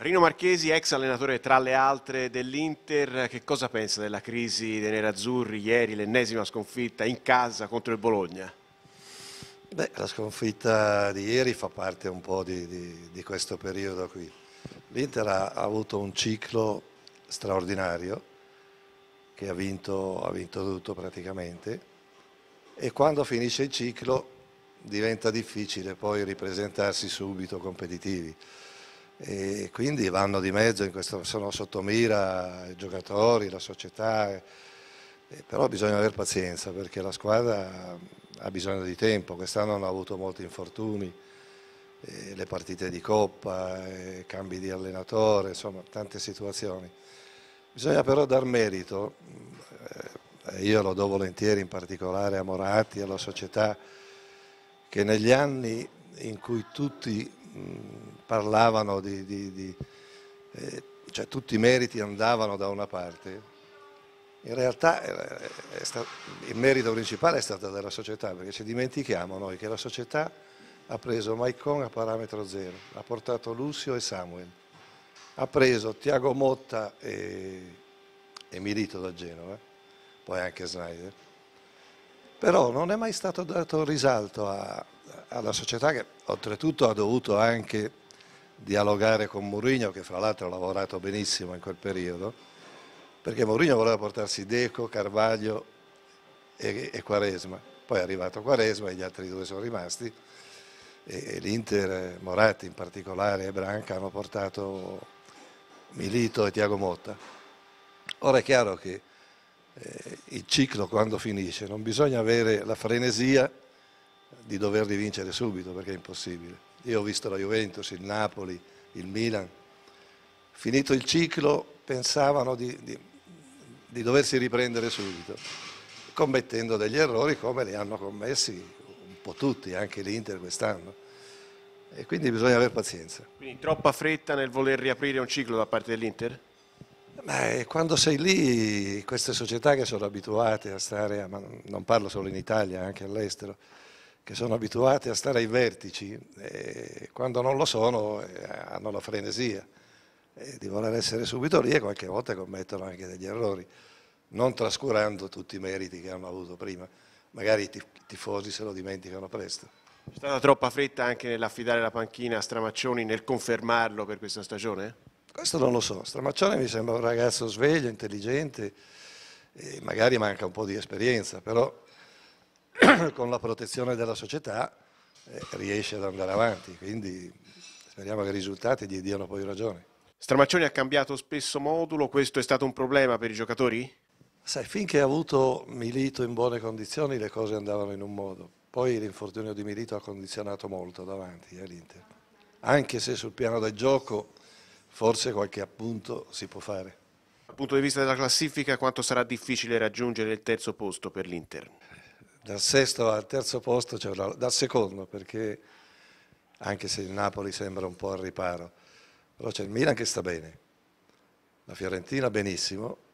Rino Marchesi, ex allenatore tra le altre dell'Inter, che cosa pensa della crisi dei nerazzurri ieri, l'ennesima sconfitta in casa contro il Bologna? Beh, la sconfitta di ieri fa parte un po' di, di, di questo periodo qui. L'Inter ha, ha, avuto un ciclo straordinario che ha vinto, ha vinto tutto praticamente e quando finisce il ciclo diventa difficile poi ripresentarsi subito competitivi e quindi vanno di mezzo, questo, sono sotto mira i giocatori, la società, però bisogna avere pazienza perché la squadra ha bisogno di tempo, quest'anno hanno avuto molti infortuni, le partite di coppa, cambi di allenatore, insomma tante situazioni. Bisogna però dar merito, eh, io lo do volentieri in particolare a Moratti, e alla società, che negli anni in cui tutti parlavano di... di, di eh, cioè tutti i meriti andavano da una parte. In realtà era, è stato, il merito principale è stato della società, perché ci dimentichiamo noi che la società ha preso Maicon a parametro zero, ha portato Lucio e Samuel, ha preso Tiago Motta e, e Milito da Genova, poi anche Snyder. Però non è mai stato dato risalto a, alla società che oltretutto ha dovuto anche dialogare con Mourinho, che fra l'altro ha lavorato benissimo in quel periodo, perché Mourinho voleva portarsi Deco, Carvaglio e, e Quaresma. Poi è arrivato Quaresma e gli altri due sono rimasti e, e l'Inter, Moratti in particolare e Branca hanno portato Milito e Tiago Motta. Ora è chiaro che eh, il ciclo quando finisce non bisogna avere la frenesia di doverli vincere subito perché è impossibile. Io ho visto la Juventus, il Napoli, il Milan. Finito il ciclo pensavano di, di, di doversi riprendere subito, commettendo degli errori come li hanno commessi un po' tutti, anche l'Inter quest'anno e quindi bisogna avere pazienza. Quindi troppa fretta nel voler riaprire un ciclo da parte dell'Inter? Beh, quando sei lì, queste società che sono abituate a stare, a, non parlo solo in Italia, anche all'estero, che sono abituati a stare ai vertici e quando non lo sono eh, hanno la frenesia di voler essere subito lì e qualche volta commettono anche degli errori, non trascurando tutti i meriti che hanno avuto prima. Magari i tifosi se lo dimenticano presto. C'è stata troppa fretta anche nell'affidare la panchina a Stramaccioni, nel confermarlo per questa stagione? Questo non lo so. Stramaccioni mi sembra un ragazzo sveglio, intelligente, magari manca un po' di esperienza, però con la protezione della società eh, riesce ad andare avanti, quindi speriamo che i risultati gli diano poi ragione. Stramaccioni ha cambiato spesso modulo, questo è stato un problema per i giocatori? Sai, finché ha avuto Milito in buone condizioni le cose andavano in un modo, poi l'infortunio di Milito ha condizionato molto davanti all'Inter, eh, anche se sul piano del gioco forse qualche appunto si può fare. Dal punto di vista della classifica, quanto sarà difficile raggiungere il terzo posto per l'Inter? dal sesto al terzo posto, cioè dal secondo, perché anche se il Napoli sembra un po' al riparo, però c'è il Milan che sta bene, la Fiorentina benissimo,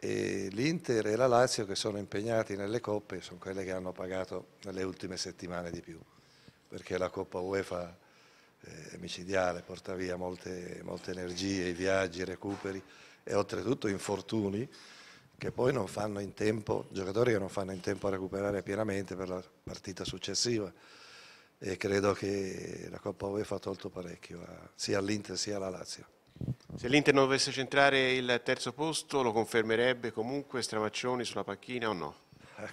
e l'Inter e la Lazio che sono impegnati nelle coppe sono quelle che hanno pagato nelle ultime settimane di più, perché la Coppa UEFA eh, è micidiale, porta via molte, molte energie, i viaggi, i recuperi e oltretutto infortuni che poi non fanno in tempo, giocatori che non fanno in tempo a recuperare pienamente per la partita successiva e credo che la Coppa UEFA ha tolto parecchio sia all'Inter sia alla Lazio. Se l'Inter non dovesse centrare il terzo posto lo confermerebbe comunque Stramaccioni sulla panchina o no? Eh,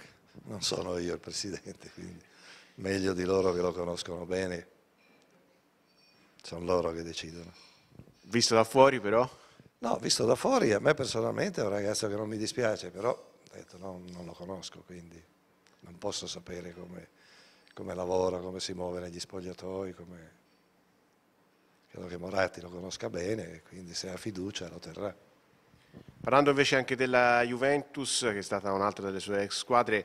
non sono io il presidente, quindi meglio di loro che lo conoscono bene, sono loro che decidono. Visto da fuori però? No, visto da fuori, a me personalmente è un ragazzo che non mi dispiace, però detto, no, non lo conosco, quindi non posso sapere come, come lavora, come si muove negli spogliatoi, come... credo che Moratti lo conosca bene, quindi se ha fiducia lo terrà. Parlando invece anche della Juventus, che è stata un'altra delle sue ex squadre,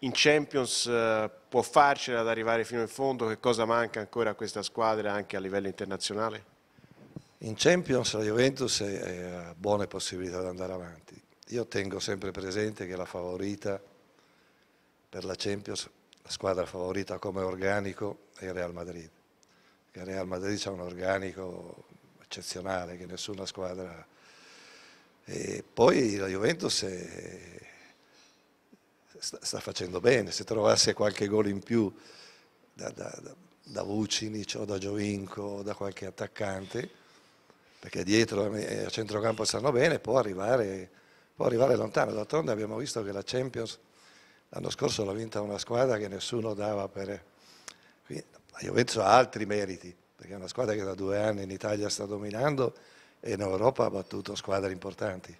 in Champions eh, può farcela ad arrivare fino in fondo? Che cosa manca ancora a questa squadra anche a livello internazionale? In Champions la Juventus ha buone possibilità di andare avanti. Io tengo sempre presente che la favorita per la Champions, la squadra favorita come organico è il Real Madrid. Il Real Madrid ha un organico eccezionale che nessuna squadra... E poi la Juventus è... sta facendo bene, se trovasse qualche gol in più da, da, da Vucinic o da Giovinco o da qualche attaccante perché dietro eh, a centrocampo stanno bene, può arrivare, può arrivare lontano. D'altronde abbiamo visto che la Champions l'anno scorso l'ha vinta una squadra che nessuno dava per... Quindi, la Juventus ha altri meriti, perché è una squadra che da due anni in Italia sta dominando e in Europa ha battuto squadre importanti.